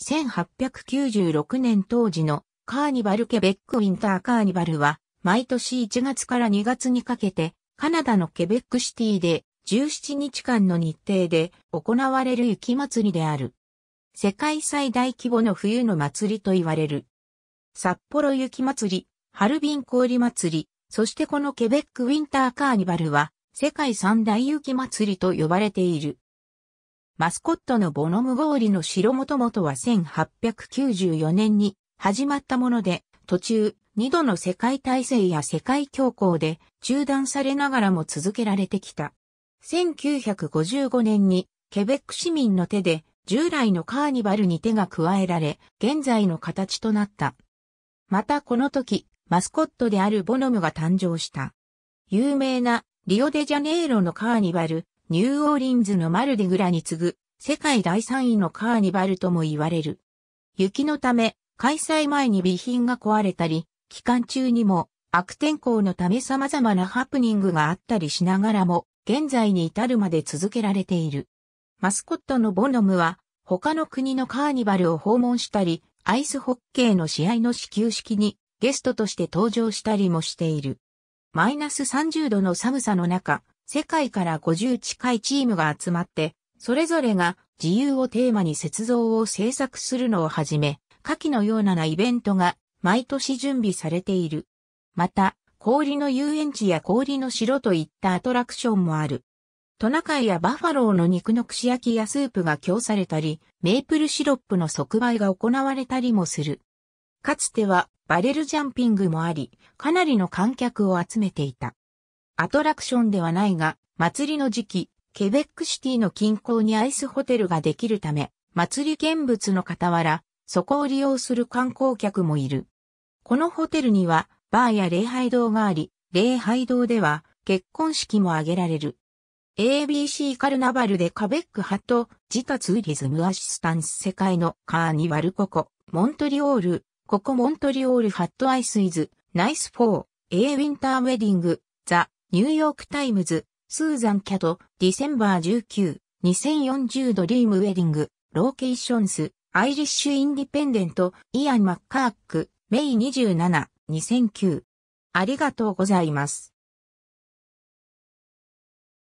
1896年当時のカーニバルケベックウィンターカーニバルは毎年1月から2月にかけてカナダのケベックシティで17日間の日程で行われる雪祭りである。世界最大規模の冬の祭りと言われる。札幌雪祭り、ハルビン氷祭り、そしてこのケベックウィンターカーニバルは世界三大雪祭りと呼ばれている。マスコットのボノム氷の城もともとは1894年に始まったもので、途中、二度の世界大戦や世界恐慌で中断されながらも続けられてきた。1955年にケベック市民の手で従来のカーニバルに手が加えられ、現在の形となった。またこの時、マスコットであるボノムが誕生した。有名なリオデジャネイロのカーニバル、ニューオーリンズのマルディグラに次ぐ世界第3位のカーニバルとも言われる。雪のため、開催前に備品が壊れたり、期間中にも悪天候のため様々なハプニングがあったりしながらも、現在に至るまで続けられている。マスコットのボノムは、他の国のカーニバルを訪問したり、アイスホッケーの試合の始球式にゲストとして登場したりもしている。マイナス30度の寒さの中、世界から50近いチームが集まって、それぞれが自由をテーマに雪像を制作するのをはじめ、下記のようなイベントが毎年準備されている。また、氷の遊園地や氷の城といったアトラクションもある。トナカイやバファローの肉の串焼きやスープが供されたり、メープルシロップの即売が行われたりもする。かつてはバレルジャンピングもあり、かなりの観客を集めていた。アトラクションではないが、祭りの時期、ケベックシティの近郊にアイスホテルができるため、祭り見物の傍ら、そこを利用する観光客もいる。このホテルには、バーや礼拝堂があり、礼拝堂では、結婚式も挙げられる。ABC カルナバルでカベック派と、ジタツーリズムアシスタンス世界のカーニワルココ、モントリオール、ここモントリオールハットアイスイズ、ナイスフォー、A ウィンターウェディング、ザ・ニューヨークタイムズ、スーザン・キャト、ディセンバー19、2040ドリームウェディング、ローケーションス、アイリッシュ・インディペンデント、イアン・マッカーック、メイ27、2009。ありがとうございます。